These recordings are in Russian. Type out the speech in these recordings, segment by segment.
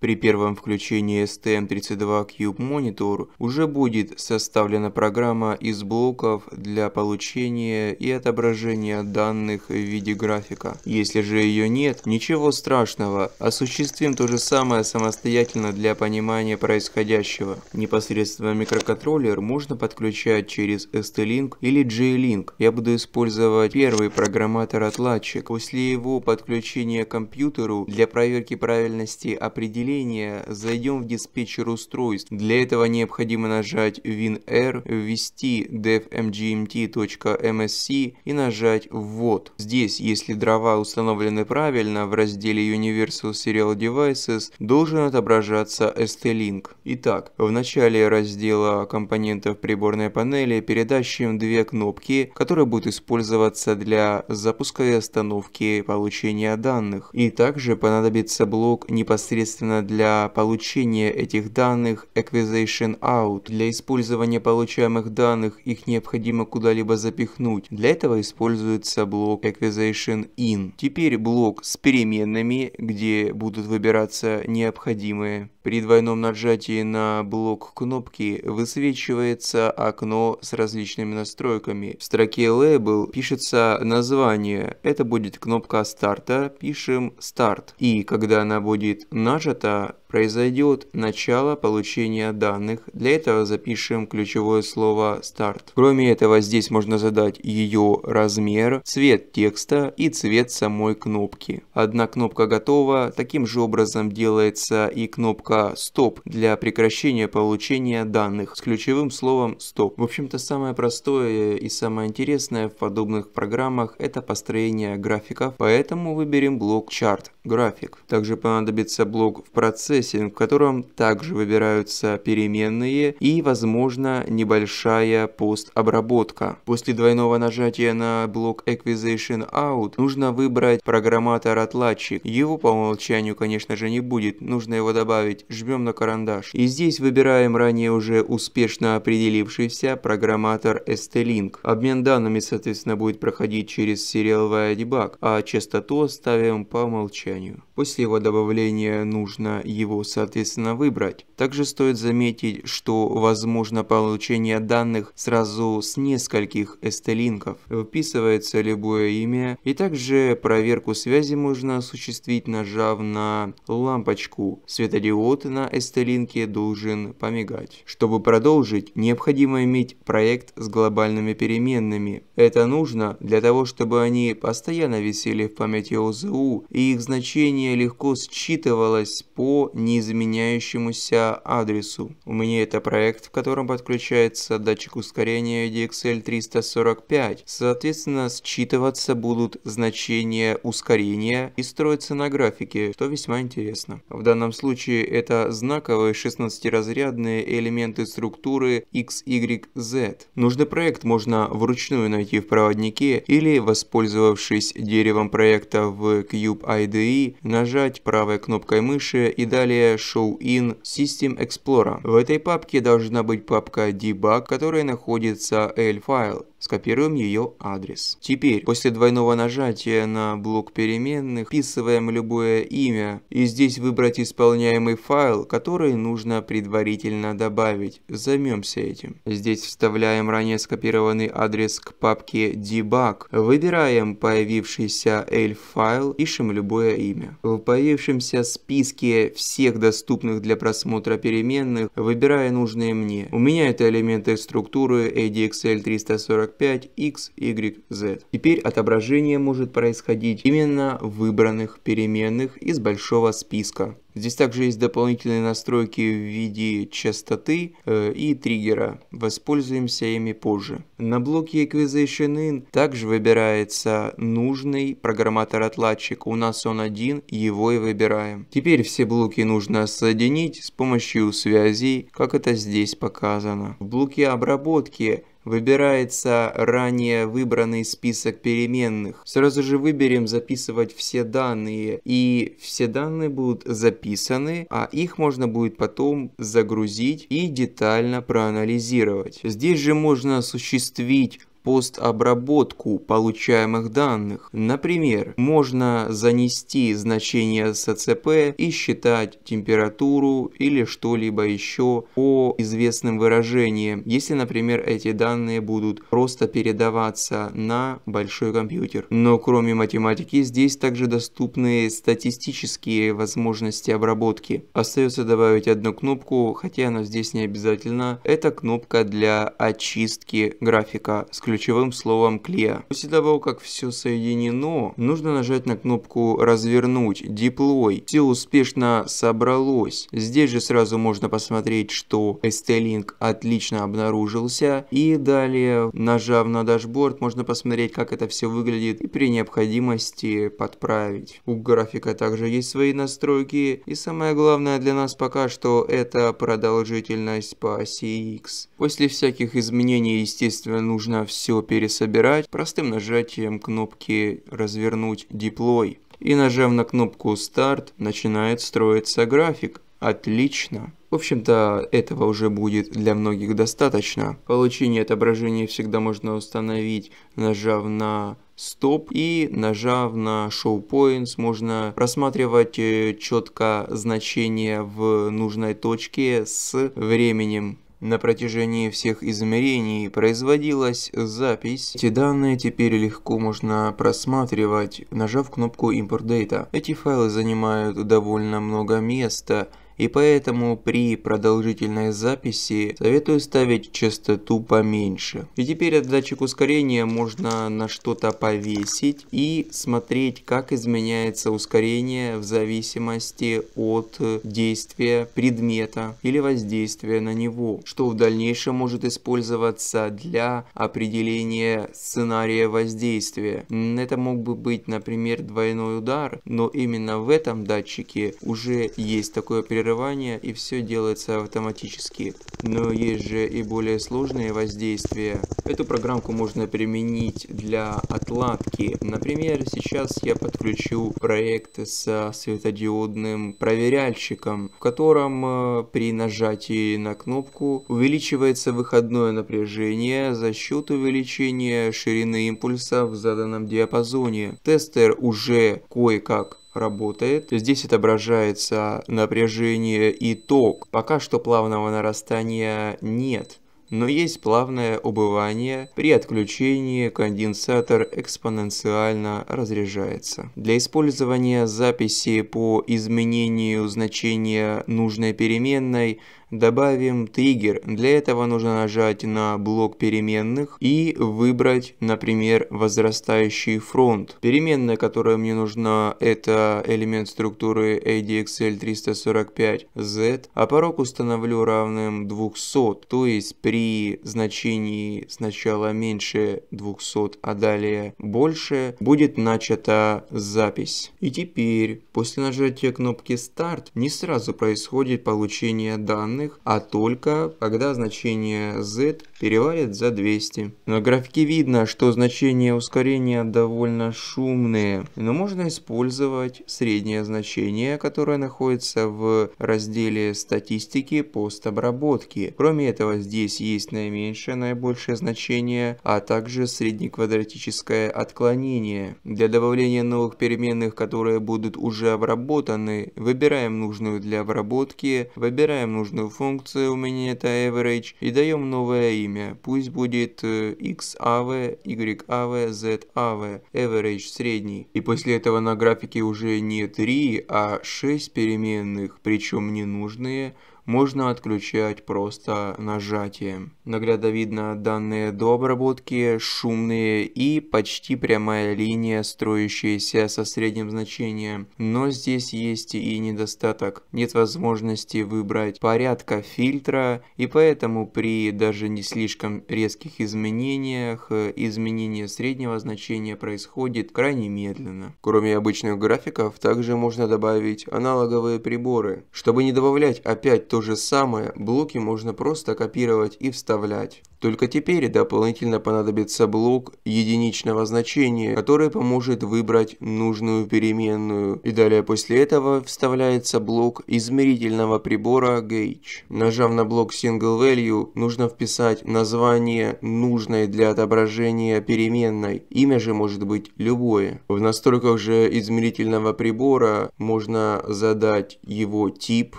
При первом включении STM32Cube Monitor уже будет составлена программа из блоков для получения и отображения данных в виде графика. Если же ее нет, ничего страшного, осуществим то же самое самостоятельно для понимания происходящего. Непосредственно микроконтроллер можно подключать через ST-Link или J-Link. Я буду использовать первый программатор-отладчик. После его подключения к компьютеру для проверки правильности определения определения зайдем в диспетчер устройств. Для этого необходимо нажать WinR, ввести devmgmt.msc и нажать «Ввод». Здесь, если дрова установлены правильно, в разделе Universal Serial Devices должен отображаться ST-Link. Итак, в начале раздела компонентов приборной панели передащим две кнопки, которые будут использоваться для запуска и остановки получения данных. И также понадобится блок непосредственно создана для получения этих данных Acquisition Out. Для использования получаемых данных их необходимо куда-либо запихнуть. Для этого используется блок Acquisition In. Теперь блок с переменными, где будут выбираться необходимые при двойном нажатии на блок кнопки высвечивается окно с различными настройками. В строке Label пишется название, это будет кнопка старта, пишем старт. И когда она будет нажата, произойдет начало получения данных. Для этого запишем ключевое слово start. Кроме этого, здесь можно задать ее размер, цвет текста и цвет самой кнопки. Одна кнопка готова, таким же образом делается и кнопка stop для прекращения получения данных с ключевым словом stop. В общем-то, самое простое и самое интересное в подобных программах – это построение графиков, поэтому выберем блок «Chart» – график. Также понадобится блок «в процессе» процессе, в котором также выбираются переменные и, возможно, небольшая постобработка. После двойного нажатия на блок Acquisition Out нужно выбрать программатор отладчик. Его по умолчанию, конечно же, не будет, нужно его добавить. Жмем на карандаш. И здесь выбираем ранее уже успешно определившийся программатор ST-Link. Обмен данными, соответственно, будет проходить через Serial via Debug, а частоту оставим по умолчанию. После его добавления нужно его, соответственно, выбрать. Также стоит заметить, что возможно получение данных сразу с нескольких ST-линков, вписывается любое имя, и также проверку связи можно осуществить нажав на лампочку. Светодиод на ST-линке должен помигать. Чтобы продолжить, необходимо иметь проект с глобальными переменными. Это нужно для того, чтобы они постоянно висели в памяти ОЗУ, и их значение легко считывалось по неизменяющемуся адресу. У меня это проект, в котором подключается датчик ускорения DXL 345. Соответственно, считываться будут значения ускорения и строиться на графике, что весьма интересно. В данном случае это знаковые 16-разрядные элементы структуры XYZ. Нужный проект можно вручную найти в проводнике или, воспользовавшись деревом проекта в Cube IDE, нажать правой кнопкой мыши и далее Show in System Steam Explorer. В этой папке должна быть папка debug, в которой находится L-файл. Скопируем ее адрес. Теперь, после двойного нажатия на блок переменных, вписываем любое имя и здесь выбрать исполняемый файл, который нужно предварительно добавить. Займемся этим. Здесь вставляем ранее скопированный адрес к папке debug, выбираем появившийся elf файл, пишем любое имя. В появившемся списке всех доступных для просмотра переменных, выбирая нужные мне. У меня это элементы структуры ADXL 340 45, x, y, z. Теперь отображение может происходить именно в выбранных переменных из большого списка. Здесь также есть дополнительные настройки в виде частоты э, и триггера. Воспользуемся ими позже. На блоке Acquisition In также выбирается нужный программатор-отладчик. У нас он один, его и выбираем. Теперь все блоки нужно соединить с помощью связей, как это здесь показано. В блоке обработки Выбирается ранее выбранный список переменных. Сразу же выберем записывать все данные. И все данные будут записаны, а их можно будет потом загрузить и детально проанализировать. Здесь же можно осуществить постобработку получаемых данных. Например, можно занести значение СЦП и считать температуру или что-либо еще по известным выражениям, если, например, эти данные будут просто передаваться на большой компьютер. Но кроме математики, здесь также доступны статистические возможности обработки. Остается добавить одну кнопку, хотя она здесь не обязательна. Это кнопка для очистки графика с ключом ключевым словом клея. После того, как все соединено, нужно нажать на кнопку «Развернуть», «Deploy». Все успешно собралось. Здесь же сразу можно посмотреть, что ST-Link отлично обнаружился. И далее, нажав на дашборд, можно посмотреть, как это все выглядит и при необходимости подправить. У графика также есть свои настройки. И самое главное для нас пока что это продолжительность по оси X. После всяких изменений, естественно, нужно все все пересобирать простым нажатием кнопки «Развернуть диплой». И нажав на кнопку «Старт» начинает строиться график. Отлично! В общем-то, этого уже будет для многих достаточно. Получение отображения всегда можно установить, нажав на стоп и нажав на show points можно просматривать э, четко значение в нужной точке с временем на протяжении всех измерений производилась запись. Эти данные теперь легко можно просматривать, нажав кнопку Import Data. Эти файлы занимают довольно много места, и поэтому при продолжительной записи советую ставить частоту поменьше. И теперь этот датчик ускорения можно на что-то повесить и смотреть, как изменяется ускорение в зависимости от действия предмета или воздействия на него, что в дальнейшем может использоваться для определения сценария воздействия. Это мог бы быть, например, двойной удар, но именно в этом датчике уже есть такое перерабатывание прерывания и все делается автоматически. Но есть же и более сложные воздействия. Эту программку можно применить для отладки. Например, сейчас я подключу проект со светодиодным проверяльщиком, в котором э, при нажатии на кнопку увеличивается выходное напряжение за счет увеличения ширины импульса в заданном диапазоне. Тестер уже кое-как работает. Здесь отображается напряжение и ток. Пока что плавного нарастания нет но есть плавное убывание, при отключении конденсатор экспоненциально разряжается. Для использования записи по изменению значения нужной переменной добавим триггер. Для этого нужно нажать на блок переменных и выбрать, например, возрастающий фронт. Переменная, которая мне нужна, это элемент структуры ADXL 345Z, а порог установлю равным 200, то есть при значении сначала меньше 200, а далее больше, будет начата запись. И теперь, после нажатия кнопки «Старт», не сразу происходит получение данных, переменных, а только когда значение z перевалит за 200. На графике видно, что значения ускорения довольно шумные, но можно использовать среднее значение, которое находится в разделе статистики постобработки. Кроме этого, здесь есть наименьшее, наибольшее значение, а также среднеквадратическое отклонение. Для добавления новых переменных, которые будут уже обработаны, выбираем нужную для обработки, выбираем нужную функцию у меня это average и даем новое имя. Пусть будет xav, yav, zav, average средний. И после этого на графике уже не 3, а 6 переменных, причем ненужные, можно отключать просто нажатием. Наглядно видно данные до обработки, шумные и почти прямая линия, строящаяся со средним значением. Но здесь есть и недостаток. Нет возможности выбрать порядка фильтра, и поэтому при даже не слишком резких изменениях, изменение среднего значения происходит крайне медленно. Кроме обычных графиков, также можно добавить аналоговые приборы, чтобы не добавлять опять то, то же самое блоки можно просто копировать и вставлять. Только теперь дополнительно понадобится блок единичного значения, который поможет выбрать нужную переменную. И далее после этого вставляется блок измерительного прибора Gauge. Нажав на блок Single Value, нужно вписать название нужной для отображения переменной. Имя же может быть любое. В настройках же измерительного прибора можно задать его тип,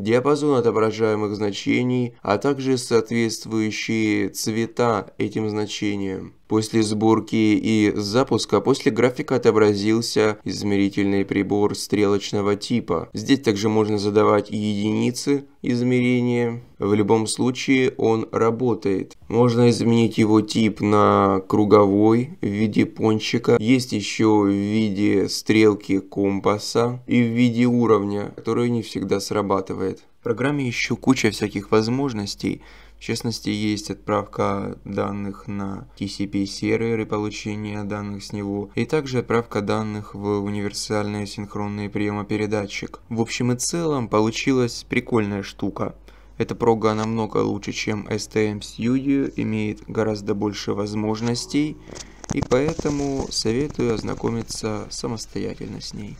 диапазон отображения выражаемых значений, а также соответствующие цвета этим значениям. После сборки и запуска после графика отобразился измерительный прибор стрелочного типа. Здесь также можно задавать единицы измерения. В любом случае он работает. Можно изменить его тип на круговой в виде пончика. Есть еще в виде стрелки компаса и в виде уровня, который не всегда срабатывает программе еще куча всяких возможностей. В частности, есть отправка данных на TCP сервер и получение данных с него, и также отправка данных в универсальный синхронный приемопередатчик. В общем и целом, получилась прикольная штука. Эта прога намного лучше, чем STM Studio, имеет гораздо больше возможностей, и поэтому советую ознакомиться самостоятельно с ней.